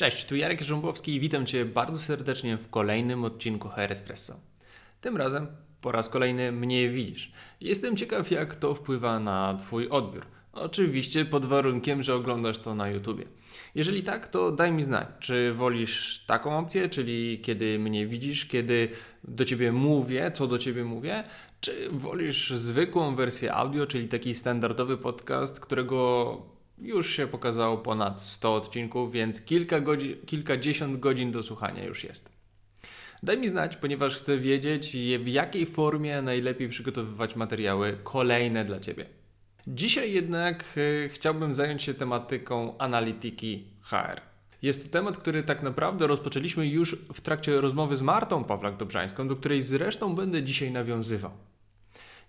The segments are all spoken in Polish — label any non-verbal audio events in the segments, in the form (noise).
Cześć, tu Jarek Żąbłowski i witam Cię bardzo serdecznie w kolejnym odcinku HR Espresso. Tym razem po raz kolejny mnie widzisz. Jestem ciekaw, jak to wpływa na Twój odbiór. Oczywiście pod warunkiem, że oglądasz to na YouTubie. Jeżeli tak, to daj mi znać, czy wolisz taką opcję, czyli kiedy mnie widzisz, kiedy do ciebie mówię, co do ciebie mówię, czy wolisz zwykłą wersję audio, czyli taki standardowy podcast, którego już się pokazało ponad 100 odcinków, więc kilka godzin, kilkadziesiąt godzin do słuchania już jest. Daj mi znać, ponieważ chcę wiedzieć, w jakiej formie najlepiej przygotowywać materiały kolejne dla Ciebie. Dzisiaj jednak y, chciałbym zająć się tematyką analityki HR. Jest to temat, który tak naprawdę rozpoczęliśmy już w trakcie rozmowy z Martą Pawlak-Dobrzańską, do której zresztą będę dzisiaj nawiązywał.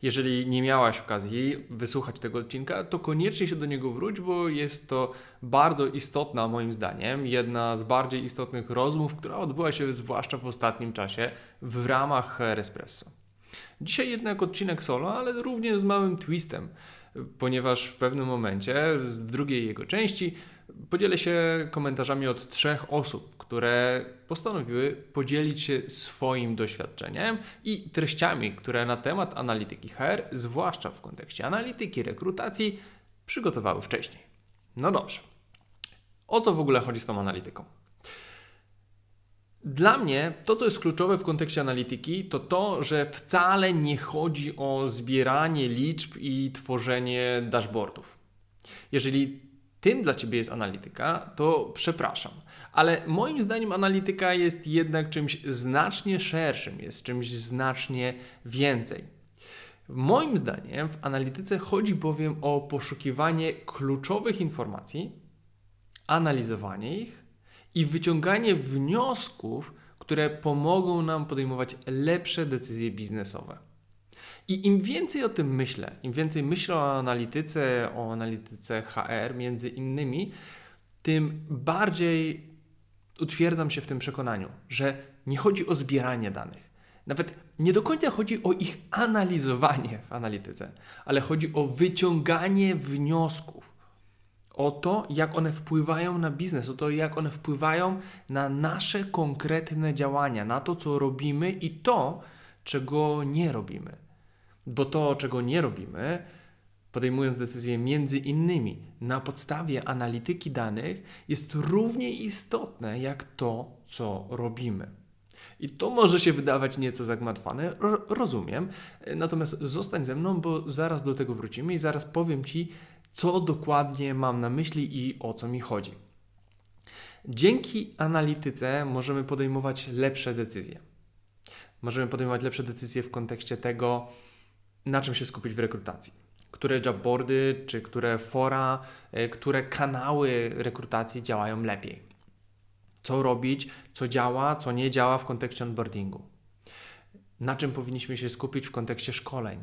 Jeżeli nie miałaś okazji wysłuchać tego odcinka, to koniecznie się do niego wróć, bo jest to bardzo istotna, moim zdaniem, jedna z bardziej istotnych rozmów, która odbyła się zwłaszcza w ostatnim czasie w ramach respresso. Dzisiaj jednak odcinek solo, ale również z małym twistem ponieważ w pewnym momencie z drugiej jego części podzielę się komentarzami od trzech osób, które postanowiły podzielić się swoim doświadczeniem i treściami, które na temat analityki HR, zwłaszcza w kontekście analityki rekrutacji, przygotowały wcześniej. No dobrze. O co w ogóle chodzi z tą analityką? Dla mnie to, co jest kluczowe w kontekście analityki, to to, że wcale nie chodzi o zbieranie liczb i tworzenie dashboardów. Jeżeli tym dla Ciebie jest analityka, to przepraszam. Ale moim zdaniem analityka jest jednak czymś znacznie szerszym, jest czymś znacznie więcej. Moim zdaniem w analityce chodzi bowiem o poszukiwanie kluczowych informacji, analizowanie ich i wyciąganie wniosków, które pomogą nam podejmować lepsze decyzje biznesowe. I im więcej o tym myślę, im więcej myślę o analityce, o analityce HR między innymi, tym bardziej utwierdzam się w tym przekonaniu, że nie chodzi o zbieranie danych. Nawet nie do końca chodzi o ich analizowanie w analityce, ale chodzi o wyciąganie wniosków o to, jak one wpływają na biznes, o to, jak one wpływają na nasze konkretne działania, na to, co robimy i to, czego nie robimy. Bo to, czego nie robimy, podejmując decyzje między innymi na podstawie analityki danych, jest równie istotne jak to, co robimy. I to może się wydawać nieco zagmatwane, rozumiem, natomiast zostań ze mną, bo zaraz do tego wrócimy i zaraz powiem Ci, co dokładnie mam na myśli i o co mi chodzi. Dzięki analityce możemy podejmować lepsze decyzje. Możemy podejmować lepsze decyzje w kontekście tego, na czym się skupić w rekrutacji. Które jobboardy, czy które fora, e, które kanały rekrutacji działają lepiej. Co robić, co działa, co nie działa w kontekście onboardingu. Na czym powinniśmy się skupić w kontekście szkoleń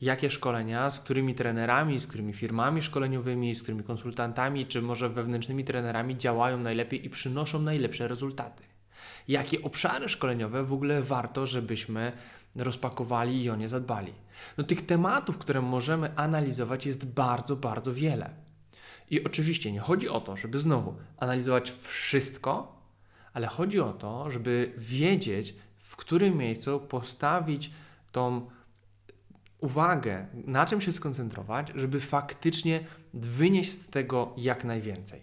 jakie szkolenia, z którymi trenerami, z którymi firmami szkoleniowymi, z którymi konsultantami, czy może wewnętrznymi trenerami działają najlepiej i przynoszą najlepsze rezultaty. Jakie obszary szkoleniowe w ogóle warto, żebyśmy rozpakowali i o nie zadbali. No tych tematów, które możemy analizować jest bardzo, bardzo wiele. I oczywiście nie chodzi o to, żeby znowu analizować wszystko, ale chodzi o to, żeby wiedzieć, w którym miejscu postawić tą uwagę, na czym się skoncentrować, żeby faktycznie wynieść z tego jak najwięcej.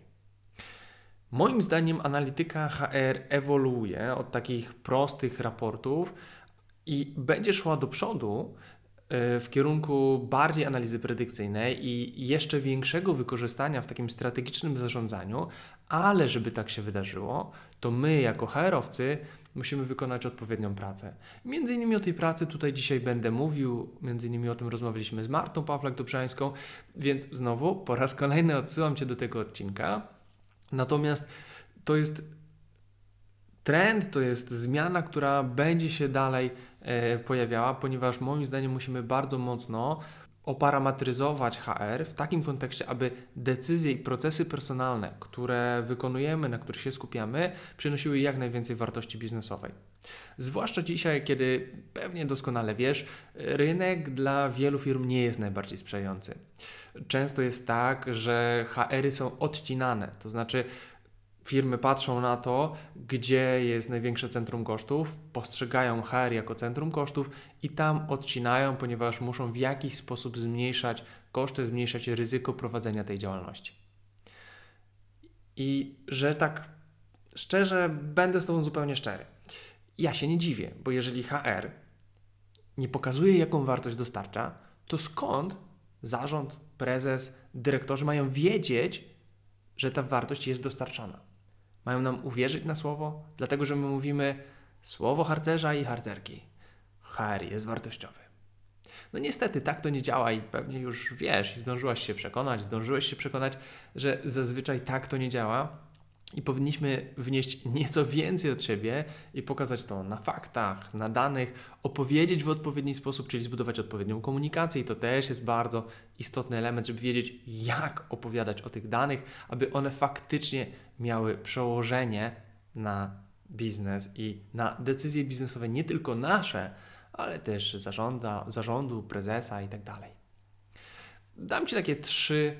Moim zdaniem analityka HR ewoluuje od takich prostych raportów i będzie szła do przodu e, w kierunku bardziej analizy predykcyjnej i jeszcze większego wykorzystania w takim strategicznym zarządzaniu, ale żeby tak się wydarzyło, to my jako HR-owcy musimy wykonać odpowiednią pracę. Między innymi o tej pracy tutaj dzisiaj będę mówił, między innymi o tym rozmawialiśmy z Martą Pawlak-Dobrzańską, więc znowu po raz kolejny odsyłam Cię do tego odcinka. Natomiast to jest trend, to jest zmiana, która będzie się dalej e, pojawiała, ponieważ moim zdaniem musimy bardzo mocno oparametryzować HR w takim kontekście, aby decyzje i procesy personalne, które wykonujemy, na których się skupiamy, przynosiły jak najwięcej wartości biznesowej. Zwłaszcza dzisiaj, kiedy pewnie doskonale wiesz, rynek dla wielu firm nie jest najbardziej sprzyjający. Często jest tak, że HR-y są odcinane, to znaczy firmy patrzą na to, gdzie jest największe centrum kosztów, postrzegają HR jako centrum kosztów i tam odcinają, ponieważ muszą w jakiś sposób zmniejszać koszty, zmniejszać ryzyko prowadzenia tej działalności. I że tak szczerze, będę z Tobą zupełnie szczery. Ja się nie dziwię, bo jeżeli HR nie pokazuje, jaką wartość dostarcza, to skąd zarząd, prezes, dyrektorzy mają wiedzieć, że ta wartość jest dostarczana? Mają nam uwierzyć na słowo, dlatego że my mówimy słowo harcerza i harcerki. HR jest wartościowy. No niestety tak to nie działa i pewnie już wiesz, zdążyłaś się przekonać, zdążyłeś się przekonać, że zazwyczaj tak to nie działa i powinniśmy wnieść nieco więcej od siebie i pokazać to na faktach, na danych, opowiedzieć w odpowiedni sposób, czyli zbudować odpowiednią komunikację. I to też jest bardzo istotny element, żeby wiedzieć, jak opowiadać o tych danych, aby one faktycznie miały przełożenie na biznes i na decyzje biznesowe, nie tylko nasze, ale też zarząda, zarządu, prezesa i tak dalej. Dam Ci takie trzy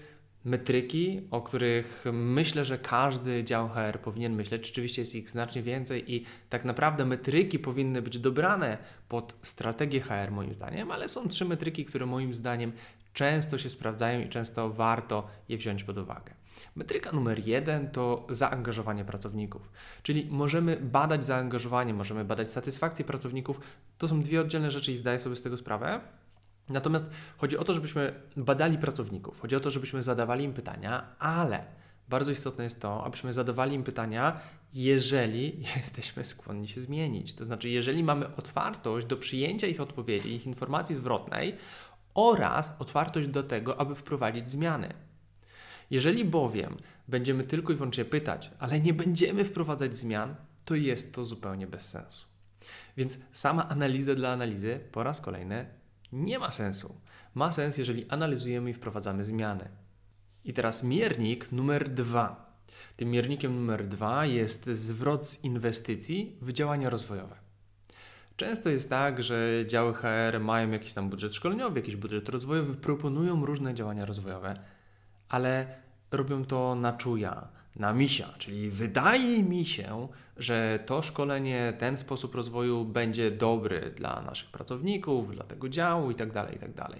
metryki, o których myślę, że każdy dział HR powinien myśleć. Rzeczywiście jest ich znacznie więcej i tak naprawdę metryki powinny być dobrane pod strategię HR, moim zdaniem, ale są trzy metryki, które moim zdaniem często się sprawdzają i często warto je wziąć pod uwagę. Metryka numer jeden to zaangażowanie pracowników, czyli możemy badać zaangażowanie, możemy badać satysfakcję pracowników. To są dwie oddzielne rzeczy i zdaję sobie z tego sprawę. Natomiast chodzi o to, żebyśmy badali pracowników, chodzi o to, żebyśmy zadawali im pytania, ale bardzo istotne jest to, abyśmy zadawali im pytania, jeżeli (laughs) jesteśmy skłonni się zmienić. To znaczy, jeżeli mamy otwartość do przyjęcia ich odpowiedzi, ich informacji zwrotnej oraz otwartość do tego, aby wprowadzić zmiany. Jeżeli bowiem będziemy tylko i wyłącznie pytać, ale nie będziemy wprowadzać zmian, to jest to zupełnie bez sensu. Więc sama analiza dla analizy po raz kolejny nie ma sensu. Ma sens, jeżeli analizujemy i wprowadzamy zmiany. I teraz miernik numer dwa. Tym miernikiem numer dwa jest zwrot z inwestycji w działania rozwojowe. Często jest tak, że działy HR mają jakiś tam budżet szkoleniowy, jakiś budżet rozwojowy, proponują różne działania rozwojowe, ale robią to na czuja na misia, czyli wydaje mi się, że to szkolenie, ten sposób rozwoju będzie dobry dla naszych pracowników, dla tego działu itd., tak itd. Tak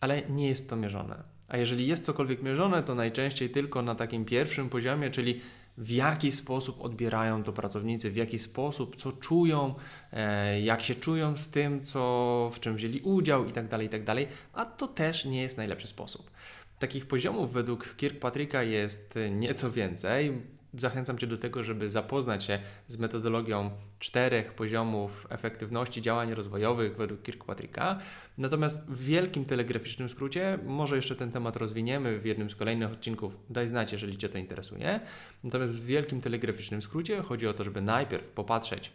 Ale nie jest to mierzone. A jeżeli jest cokolwiek mierzone, to najczęściej tylko na takim pierwszym poziomie, czyli w jaki sposób odbierają to pracownicy, w jaki sposób, co czują, e, jak się czują z tym, co, w czym wzięli udział itd., tak itd., a to też nie jest najlepszy sposób. Takich poziomów według Kirkpatricka jest y, nieco więcej. Zachęcam Cię do tego, żeby zapoznać się z metodologią czterech poziomów efektywności działań rozwojowych według Kirkpatricka. Natomiast w wielkim telegraficznym skrócie, może jeszcze ten temat rozwiniemy w jednym z kolejnych odcinków, daj znać, jeżeli Cię to interesuje. Natomiast w wielkim telegraficznym skrócie chodzi o to, żeby najpierw popatrzeć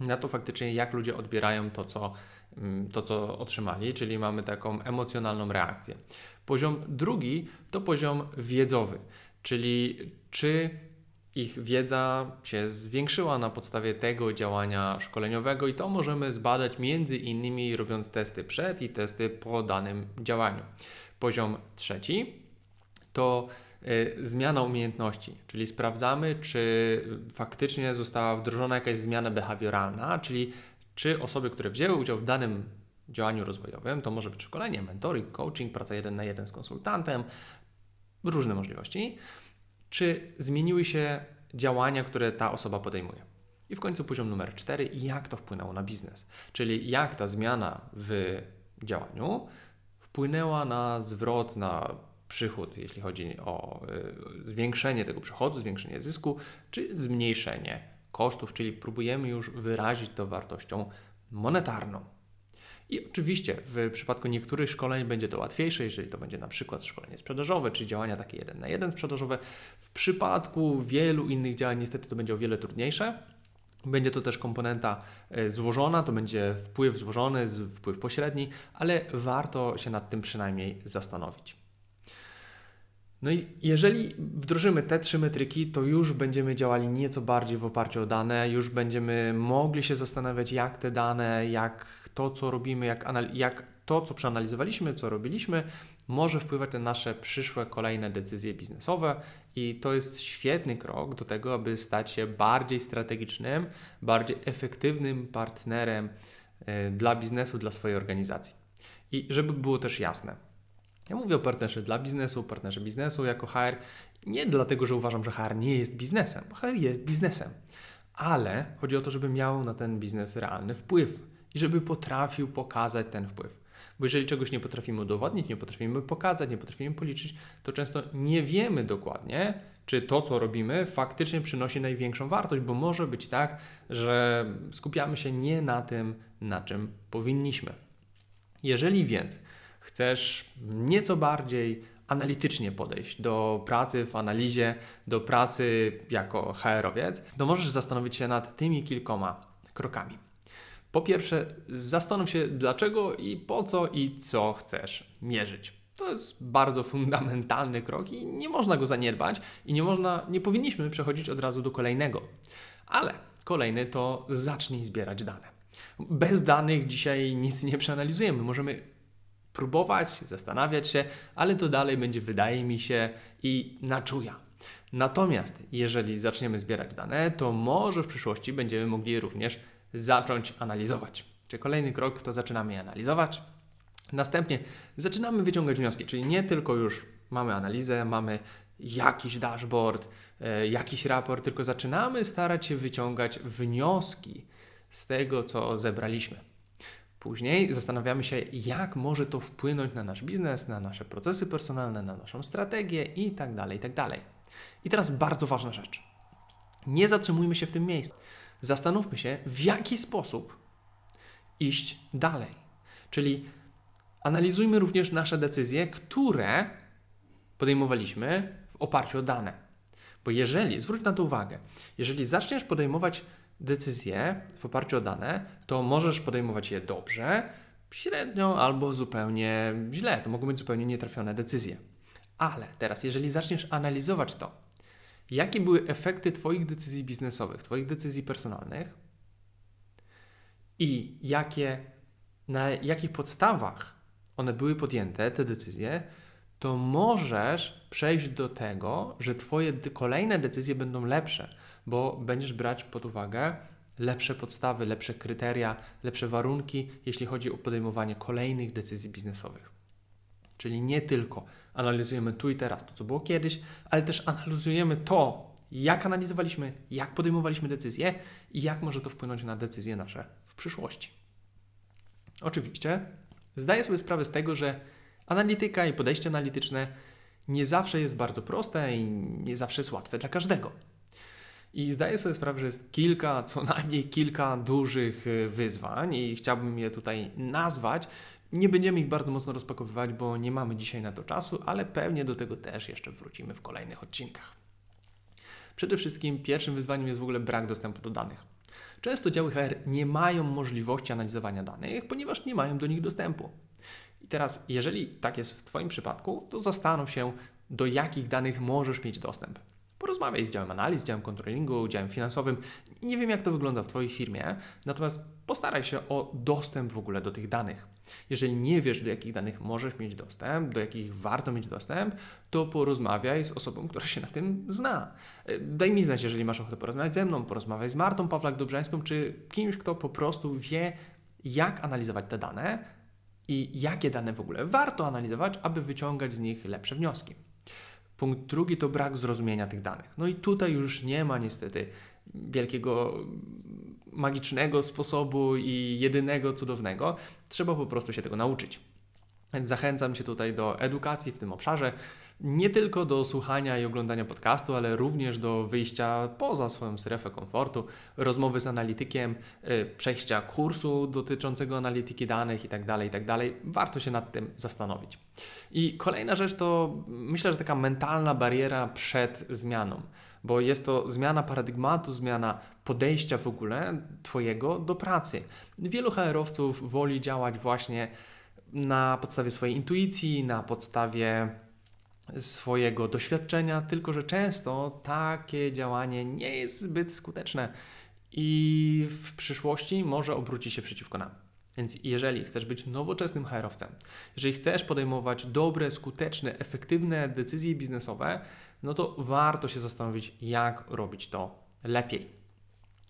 na to faktycznie, jak ludzie odbierają to, co Mm, to, co otrzymali, czyli mamy taką emocjonalną reakcję. Poziom drugi to poziom wiedzowy, czyli czy ich wiedza się zwiększyła na podstawie tego działania szkoleniowego i to możemy zbadać między innymi robiąc testy przed i testy po danym działaniu. Poziom trzeci to y, zmiana umiejętności, czyli sprawdzamy, czy faktycznie została wdrożona jakaś zmiana behawioralna, czyli czy osoby, które wzięły udział w danym działaniu rozwojowym, to może być szkolenie, mentoring, coaching, praca jeden na jeden z konsultantem, różne możliwości, czy zmieniły się działania, które ta osoba podejmuje. I w końcu poziom numer cztery, jak to wpłynęło na biznes, czyli jak ta zmiana w działaniu wpłynęła na zwrot, na przychód, jeśli chodzi o y, zwiększenie tego przychodu, zwiększenie zysku, czy zmniejszenie kosztów, czyli próbujemy już wyrazić to wartością monetarną. I oczywiście w przypadku niektórych szkoleń będzie to łatwiejsze, jeżeli to będzie na przykład szkolenie sprzedażowe, czy działania takie jeden na jeden sprzedażowe. W przypadku wielu innych działań niestety to będzie o wiele trudniejsze. Będzie to też komponenta e, złożona, to będzie wpływ złożony, wpływ pośredni, ale warto się nad tym przynajmniej zastanowić. No i jeżeli wdrożymy te trzy metryki, to już będziemy działali nieco bardziej w oparciu o dane, już będziemy mogli się zastanawiać, jak te dane, jak to, co robimy, jak, jak to, co przeanalizowaliśmy, co robiliśmy, może wpływać na nasze przyszłe kolejne decyzje biznesowe, i to jest świetny krok do tego, aby stać się bardziej strategicznym, bardziej efektywnym partnerem e, dla biznesu, dla swojej organizacji. I żeby było też jasne, ja mówię o partnerze dla biznesu, partnerze biznesu jako HR. Nie dlatego, że uważam, że HR nie jest biznesem. HR jest biznesem. Ale chodzi o to, żeby miał na ten biznes realny wpływ i żeby potrafił pokazać ten wpływ. Bo jeżeli czegoś nie potrafimy udowodnić, nie potrafimy pokazać, nie potrafimy policzyć, to często nie wiemy dokładnie, czy to, co robimy, faktycznie przynosi największą wartość, bo może być tak, że skupiamy się nie na tym, na czym powinniśmy. Jeżeli więc chcesz nieco bardziej analitycznie podejść do pracy w analizie, do pracy jako HR-owiec, to możesz zastanowić się nad tymi kilkoma krokami. Po pierwsze, zastanów się dlaczego i po co i co chcesz mierzyć. To jest bardzo fundamentalny krok i nie można go zaniedbać i nie można, nie powinniśmy przechodzić od razu do kolejnego. Ale kolejny to zacznij zbierać dane. Bez danych dzisiaj nic nie przeanalizujemy. Możemy próbować, zastanawiać się, ale to dalej będzie wydaje mi się i czuja. Natomiast jeżeli zaczniemy zbierać dane, to może w przyszłości będziemy mogli również zacząć analizować. Czy kolejny krok to zaczynamy je analizować. Następnie zaczynamy wyciągać wnioski, czyli nie tylko już mamy analizę, mamy jakiś dashboard, e, jakiś raport, tylko zaczynamy starać się wyciągać wnioski z tego, co zebraliśmy. Później zastanawiamy się, jak może to wpłynąć na nasz biznes, na nasze procesy personalne, na naszą strategię tak i tak dalej I teraz bardzo ważna rzecz. Nie zatrzymujmy się w tym miejscu. Zastanówmy się, w jaki sposób iść dalej. Czyli analizujmy również nasze decyzje, które podejmowaliśmy w oparciu o dane. Bo jeżeli, zwróć na to uwagę, jeżeli zaczniesz podejmować decyzje w oparciu o dane, to możesz podejmować je dobrze, średnio albo zupełnie źle. To mogą być zupełnie nietrafione decyzje. Ale teraz, jeżeli zaczniesz analizować to, jakie były efekty Twoich decyzji biznesowych, Twoich decyzji personalnych i jakie, na jakich podstawach one były podjęte, te decyzje, to możesz przejść do tego, że Twoje kolejne decyzje będą lepsze bo będziesz brać pod uwagę lepsze podstawy, lepsze kryteria, lepsze warunki, jeśli chodzi o podejmowanie kolejnych decyzji biznesowych. Czyli nie tylko analizujemy tu i teraz to, co było kiedyś, ale też analizujemy to, jak analizowaliśmy, jak podejmowaliśmy decyzje i jak może to wpłynąć na decyzje nasze w przyszłości. Oczywiście zdaję sobie sprawę z tego, że analityka i podejście analityczne nie zawsze jest bardzo proste i nie zawsze jest łatwe dla każdego. I zdaję sobie sprawę, że jest kilka, co najmniej kilka dużych y, wyzwań i chciałbym je tutaj nazwać. Nie będziemy ich bardzo mocno rozpakowywać, bo nie mamy dzisiaj na to czasu, ale pewnie do tego też jeszcze wrócimy w kolejnych odcinkach. Przede wszystkim pierwszym wyzwaniem jest w ogóle brak dostępu do danych. Często działy HR nie mają możliwości analizowania danych, ponieważ nie mają do nich dostępu. I teraz, jeżeli tak jest w Twoim przypadku, to zastanów się, do jakich danych możesz mieć dostęp porozmawiaj z działem analiz, działem kontrolingu, działem finansowym. Nie wiem, jak to wygląda w Twojej firmie, natomiast postaraj się o dostęp w ogóle do tych danych. Jeżeli nie wiesz, do jakich danych możesz mieć dostęp, do jakich warto mieć dostęp, to porozmawiaj z osobą, która się na tym zna. E, daj mi znać, jeżeli masz ochotę porozmawiać ze mną, porozmawiaj z Martą Pawlak-Dobrzańską, czy kimś, kto po prostu wie, jak analizować te dane i jakie dane w ogóle warto analizować, aby wyciągać z nich lepsze wnioski. Punkt drugi to brak zrozumienia tych danych. No i tutaj już nie ma niestety wielkiego magicznego sposobu i jedynego cudownego. Trzeba po prostu się tego nauczyć. Więc zachęcam się tutaj do edukacji w tym obszarze nie tylko do słuchania i oglądania podcastu, ale również do wyjścia poza swoją strefę komfortu, rozmowy z analitykiem, y, przejścia kursu dotyczącego analityki danych itd., tak itd. Tak Warto się nad tym zastanowić. I kolejna rzecz to myślę, że taka mentalna bariera przed zmianą, bo jest to zmiana paradygmatu, zmiana podejścia w ogóle Twojego do pracy. Wielu HR-owców woli działać właśnie na podstawie swojej intuicji, na podstawie swojego doświadczenia, tylko że często takie działanie nie jest zbyt skuteczne i w przyszłości może obrócić się przeciwko nam. Więc jeżeli chcesz być nowoczesnym hr jeżeli chcesz podejmować dobre, skuteczne, efektywne decyzje biznesowe, no to warto się zastanowić, jak robić to lepiej.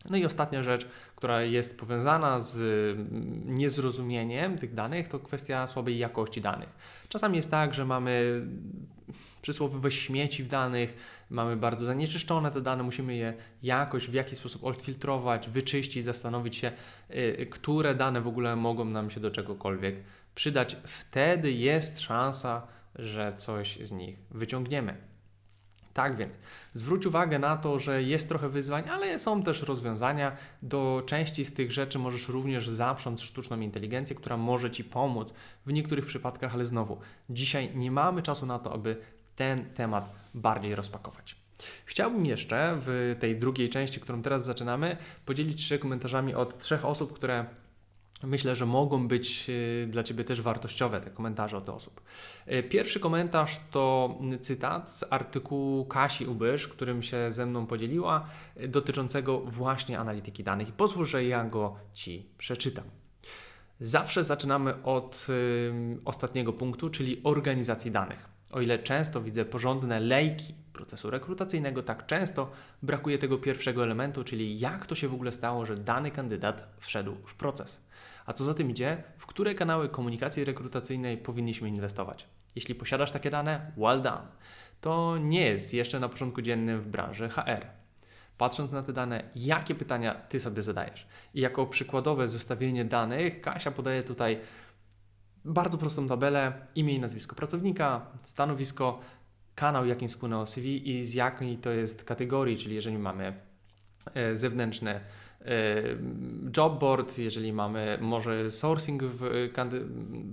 No i ostatnia rzecz, która jest powiązana z mm, niezrozumieniem tych danych, to kwestia słabej jakości danych. Czasami jest tak, że mamy przysłowiowe śmieci w danych, mamy bardzo zanieczyszczone te dane, musimy je jakoś w jakiś sposób odfiltrować, wyczyścić, zastanowić się, y, które dane w ogóle mogą nam się do czegokolwiek przydać. Wtedy jest szansa, że coś z nich wyciągniemy. Tak więc zwróć uwagę na to, że jest trochę wyzwań, ale są też rozwiązania. Do części z tych rzeczy możesz również zaprząc sztuczną inteligencję, która może Ci pomóc w niektórych przypadkach, ale znowu, dzisiaj nie mamy czasu na to, aby ten temat bardziej rozpakować. Chciałbym jeszcze w tej drugiej części, którą teraz zaczynamy, podzielić się komentarzami od trzech osób, które myślę, że mogą być y, dla Ciebie też wartościowe te komentarze od osób. Y, pierwszy komentarz to cytat z artykułu Kasi Ubysz, którym się ze mną podzieliła, y, dotyczącego właśnie analityki danych. pozwól, że ja go Ci przeczytam. Zawsze zaczynamy od ostatniego punktu, czyli organizacji danych. O ile często widzę porządne lejki procesu rekrutacyjnego, tak często brakuje tego pierwszego elementu, czyli jak to się w ogóle stało, że dany kandydat wszedł w proces a co za tym idzie, w które kanały komunikacji rekrutacyjnej powinniśmy inwestować. Jeśli posiadasz takie dane, well done. To nie jest jeszcze na początku dziennym w branży HR. Patrząc na te dane, jakie pytania ty sobie zadajesz? I jako przykładowe zestawienie danych, Kasia podaje tutaj bardzo prostą tabelę: imię i nazwisko pracownika, stanowisko, kanał, jakim spłynął CV i z jakiej to jest kategorii, czyli jeżeli mamy E, zewnętrzne e, jobboard, jeżeli mamy może sourcing w,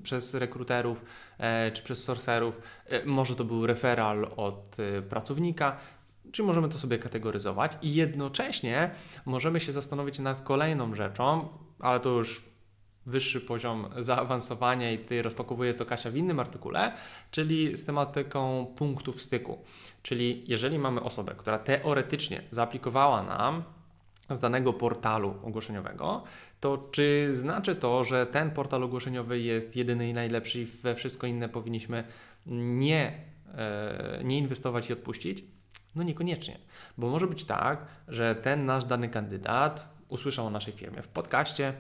przez rekruterów e, czy przez sourcerów, może to był referral od pracownika, czy możemy to sobie kategoryzować i jednocześnie możemy się zastanowić nad kolejną rzeczą, ale to już wyższy poziom zaawansowania i ty rozpakowuje to Kasia w innym artykule, czyli z tematyką punktów styku. Czyli jeżeli mamy osobę, która teoretycznie zaaplikowała nam z danego portalu ogłoszeniowego, to czy znaczy to, że ten portal ogłoszeniowy jest jedyny i najlepszy i we wszystko inne powinniśmy nie, e, nie inwestować i odpuścić? No niekoniecznie, bo może być tak, że ten nasz dany kandydat usłyszał o naszej firmie w podcaście,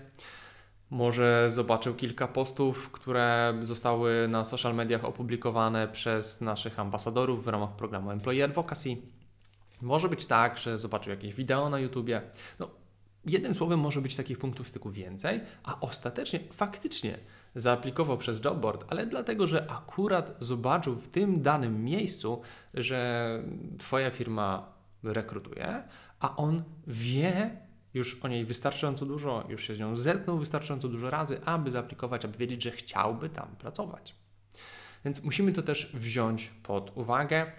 może zobaczył kilka postów, które zostały na social mediach opublikowane przez naszych ambasadorów w ramach programu Employee Advocacy. Może być tak, że zobaczył jakieś wideo na YouTubie. No, jednym słowem, może być takich punktów styku więcej, a ostatecznie faktycznie zaaplikował przez Jobboard, ale dlatego, że akurat zobaczył w tym danym miejscu, że Twoja firma rekrutuje, a on wie, już o niej wystarczająco dużo, już się z nią zetknął wystarczająco dużo razy, aby zaaplikować, aby wiedzieć, że chciałby tam pracować. Więc musimy to też wziąć pod uwagę.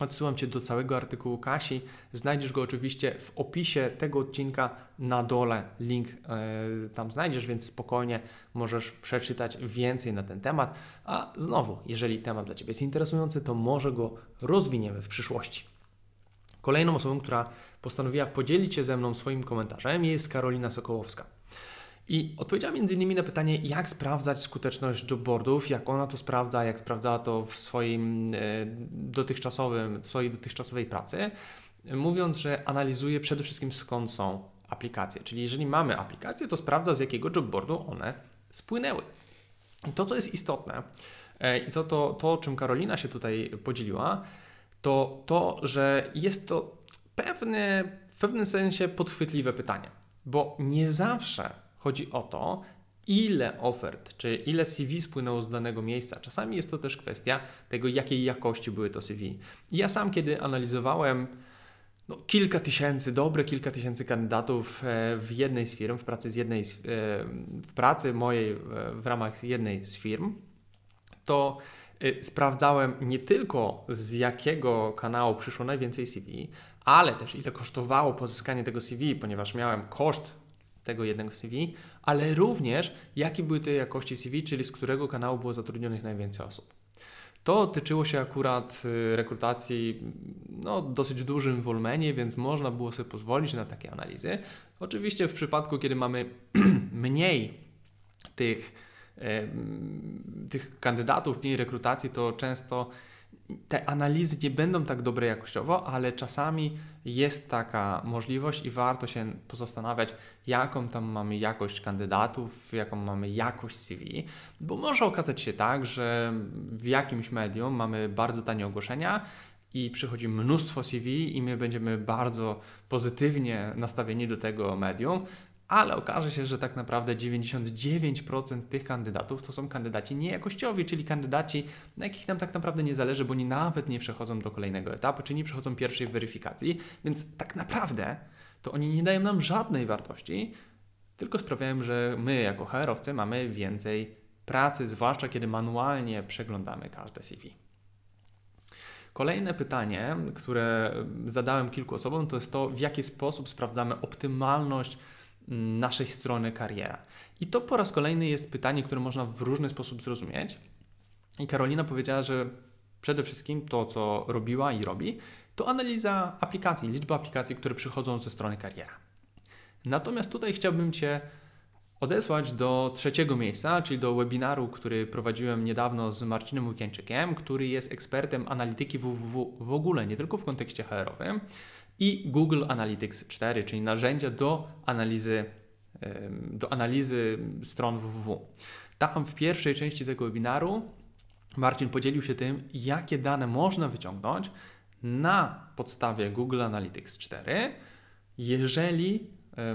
Odsyłam Cię do całego artykułu Kasi. Znajdziesz go oczywiście w opisie tego odcinka na dole. Link yy, tam znajdziesz, więc spokojnie możesz przeczytać więcej na ten temat. A znowu, jeżeli temat dla Ciebie jest interesujący, to może go rozwiniemy w przyszłości. Kolejną osobą, która postanowiła podzielić się ze mną swoim komentarzem jest Karolina Sokołowska. I odpowiedziała m.in. na pytanie, jak sprawdzać skuteczność jobboardów, jak ona to sprawdza, jak sprawdzała to w swoim e, dotychczasowym, w swojej dotychczasowej pracy, mówiąc, że analizuje przede wszystkim skąd są aplikacje. Czyli jeżeli mamy aplikację, to sprawdza z jakiego jobboardu one spłynęły. to, co jest istotne e, i co to, to, czym Karolina się tutaj podzieliła, to to, że jest to pewne, w pewnym sensie podchwytliwe pytanie, bo nie zawsze chodzi o to, ile ofert, czy ile CV spłynęło z danego miejsca. Czasami jest to też kwestia tego, jakiej jakości były to CV. Ja sam, kiedy analizowałem no, kilka tysięcy, dobre kilka tysięcy kandydatów e, w jednej z firm, w pracy, z jednej, e, w pracy mojej e, w ramach jednej z firm, to Y, sprawdzałem nie tylko z jakiego kanału przyszło najwięcej CV, ale też ile kosztowało pozyskanie tego CV, ponieważ miałem koszt tego jednego CV, ale również jakie były te jakości CV, czyli z którego kanału było zatrudnionych najwięcej osób. To tyczyło się akurat y, rekrutacji no, dosyć dużym wolumenie, więc można było sobie pozwolić na takie analizy. Oczywiście w przypadku, kiedy mamy (clears throat) mniej tych tych kandydatów, mniej rekrutacji, to często te analizy nie będą tak dobre jakościowo, ale czasami jest taka możliwość i warto się pozastanawiać, jaką tam mamy jakość kandydatów, jaką mamy jakość CV, bo może okazać się tak, że w jakimś medium mamy bardzo tanie ogłoszenia i przychodzi mnóstwo CV i my będziemy bardzo pozytywnie nastawieni do tego medium, ale okaże się, że tak naprawdę 99% tych kandydatów to są kandydaci niejakościowi, czyli kandydaci, na jakich nam tak naprawdę nie zależy, bo oni nawet nie przechodzą do kolejnego etapu, czy nie przechodzą pierwszej weryfikacji, więc tak naprawdę to oni nie dają nam żadnej wartości, tylko sprawiają, że my jako HR-owcy mamy więcej pracy, zwłaszcza kiedy manualnie przeglądamy każde CV. Kolejne pytanie, które zadałem kilku osobom, to jest to, w jaki sposób sprawdzamy optymalność naszej strony kariera. I to po raz kolejny jest pytanie, które można w różny sposób zrozumieć. I Karolina powiedziała, że przede wszystkim to, co robiła i robi, to analiza aplikacji, liczby aplikacji, które przychodzą ze strony kariera. Natomiast tutaj chciałbym Cię odesłać do trzeciego miejsca, czyli do webinaru, który prowadziłem niedawno z Marcinem Łukieńczykiem, który jest ekspertem analityki www w ogóle, nie tylko w kontekście HR-owym i Google Analytics 4, czyli narzędzia do analizy, do analizy stron www. Tam w pierwszej części tego webinaru Marcin podzielił się tym, jakie dane można wyciągnąć na podstawie Google Analytics 4, jeżeli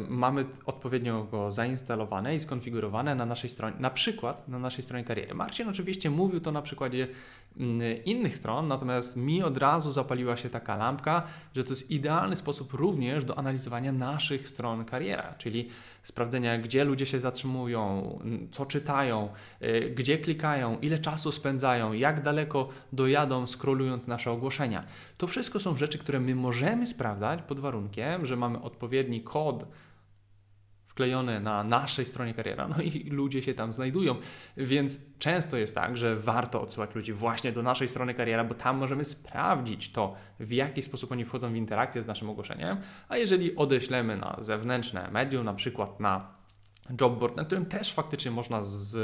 mamy odpowiednio go zainstalowane i skonfigurowane na naszej stronie, na przykład na naszej stronie kariery. Marcin oczywiście mówił to na przykładzie Mm, innych stron, natomiast mi od razu zapaliła się taka lampka, że to jest idealny sposób również do analizowania naszych stron kariera, czyli sprawdzenia, gdzie ludzie się zatrzymują, mm, co czytają, y, gdzie klikają, ile czasu spędzają, jak daleko dojadą scrollując nasze ogłoszenia. To wszystko są rzeczy, które my możemy sprawdzać pod warunkiem, że mamy odpowiedni kod wklejone na naszej stronie kariera, no i ludzie się tam znajdują. Więc często jest tak, że warto odsyłać ludzi właśnie do naszej strony kariera, bo tam możemy sprawdzić to, w jaki sposób oni wchodzą w interakcję z naszym ogłoszeniem. A jeżeli odeślemy na zewnętrzne medium, na przykład na jobboard, na którym też faktycznie można z,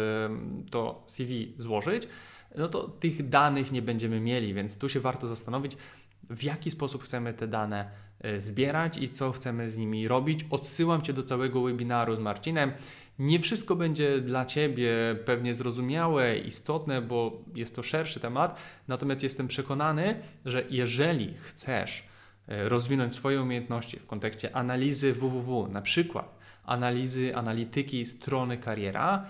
to CV złożyć, no to tych danych nie będziemy mieli, więc tu się warto zastanowić, w jaki sposób chcemy te dane E, zbierać i co chcemy z nimi robić. Odsyłam Cię do całego webinaru z Marcinem. Nie wszystko będzie dla Ciebie pewnie zrozumiałe, istotne, bo jest to szerszy temat, natomiast jestem przekonany, że jeżeli chcesz e, rozwinąć swoje umiejętności w kontekście analizy www, na przykład analizy, analityki strony kariera,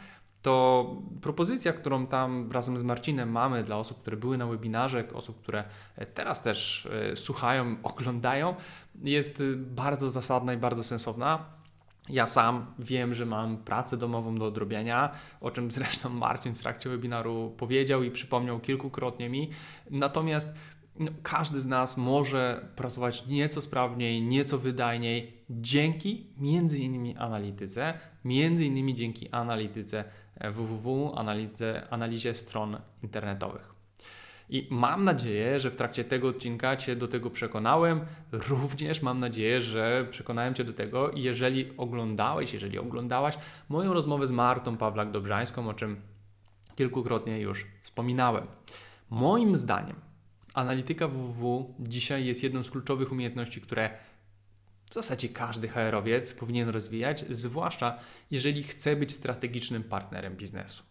to propozycja, którą tam razem z Marcinem mamy dla osób, które były na webinarze, osób, które e, teraz też e, słuchają, (laughs) oglądają, jest e, bardzo zasadna i bardzo sensowna. Ja sam wiem, że mam pracę domową do odrobienia, o czym zresztą (laughs) Marcin w trakcie webinaru powiedział i przypomniał kilkukrotnie mi. Natomiast no, każdy z nas może pracować nieco sprawniej, nieco wydajniej dzięki między innymi analityce, między innymi dzięki analityce www, analizie, analizie stron internetowych. I mam nadzieję, że w trakcie tego odcinka Cię do tego przekonałem. Również mam nadzieję, że przekonałem Cię do tego, jeżeli oglądałeś, jeżeli oglądałaś moją rozmowę z Martą Pawlak-Dobrzańską, o czym kilkukrotnie już wspominałem. Moim zdaniem analityka www dzisiaj jest jedną z kluczowych umiejętności, które w zasadzie każdy HR-owiec powinien rozwijać, zwłaszcza jeżeli chce być strategicznym partnerem biznesu.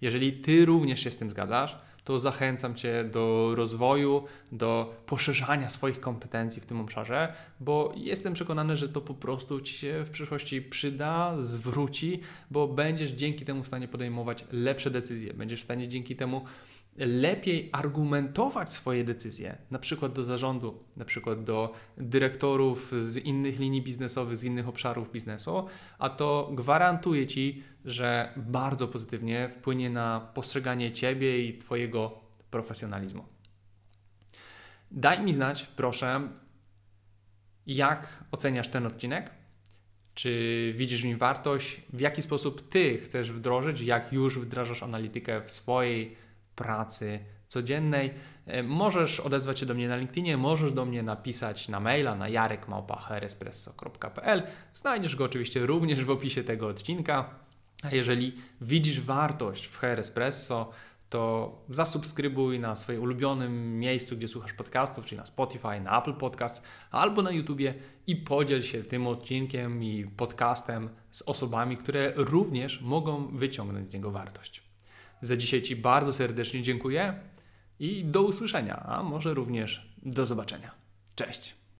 Jeżeli Ty również się z tym zgadzasz, to zachęcam Cię do rozwoju, do poszerzania swoich kompetencji w tym obszarze, bo jestem przekonany, że to po prostu Ci się w przyszłości przyda, zwróci, bo będziesz dzięki temu w stanie podejmować lepsze decyzje, będziesz w stanie dzięki temu lepiej argumentować swoje decyzje, na przykład do zarządu, na przykład do dyrektorów z innych linii biznesowych, z innych obszarów biznesu, a to gwarantuje ci, że bardzo pozytywnie wpłynie na postrzeganie ciebie i twojego profesjonalizmu. Daj mi znać, proszę, jak oceniasz ten odcinek. Czy widzisz w nim wartość? W jaki sposób ty chcesz wdrożyć, jak już wdrażasz analitykę w swojej pracy codziennej. E, możesz odezwać się do mnie na LinkedInie, możesz do mnie napisać na maila na jarekmałpa.espresso.pl. Znajdziesz go oczywiście również w opisie tego odcinka. A jeżeli widzisz wartość w Herespresso, Espresso, to zasubskrybuj na swoim ulubionym miejscu, gdzie słuchasz podcastów, czyli na Spotify, na Apple Podcast albo na YouTubie i podziel się tym odcinkiem i podcastem z osobami, które również mogą wyciągnąć z niego wartość. Za dzisiaj Ci bardzo serdecznie dziękuję i do usłyszenia, a może również do zobaczenia. Cześć!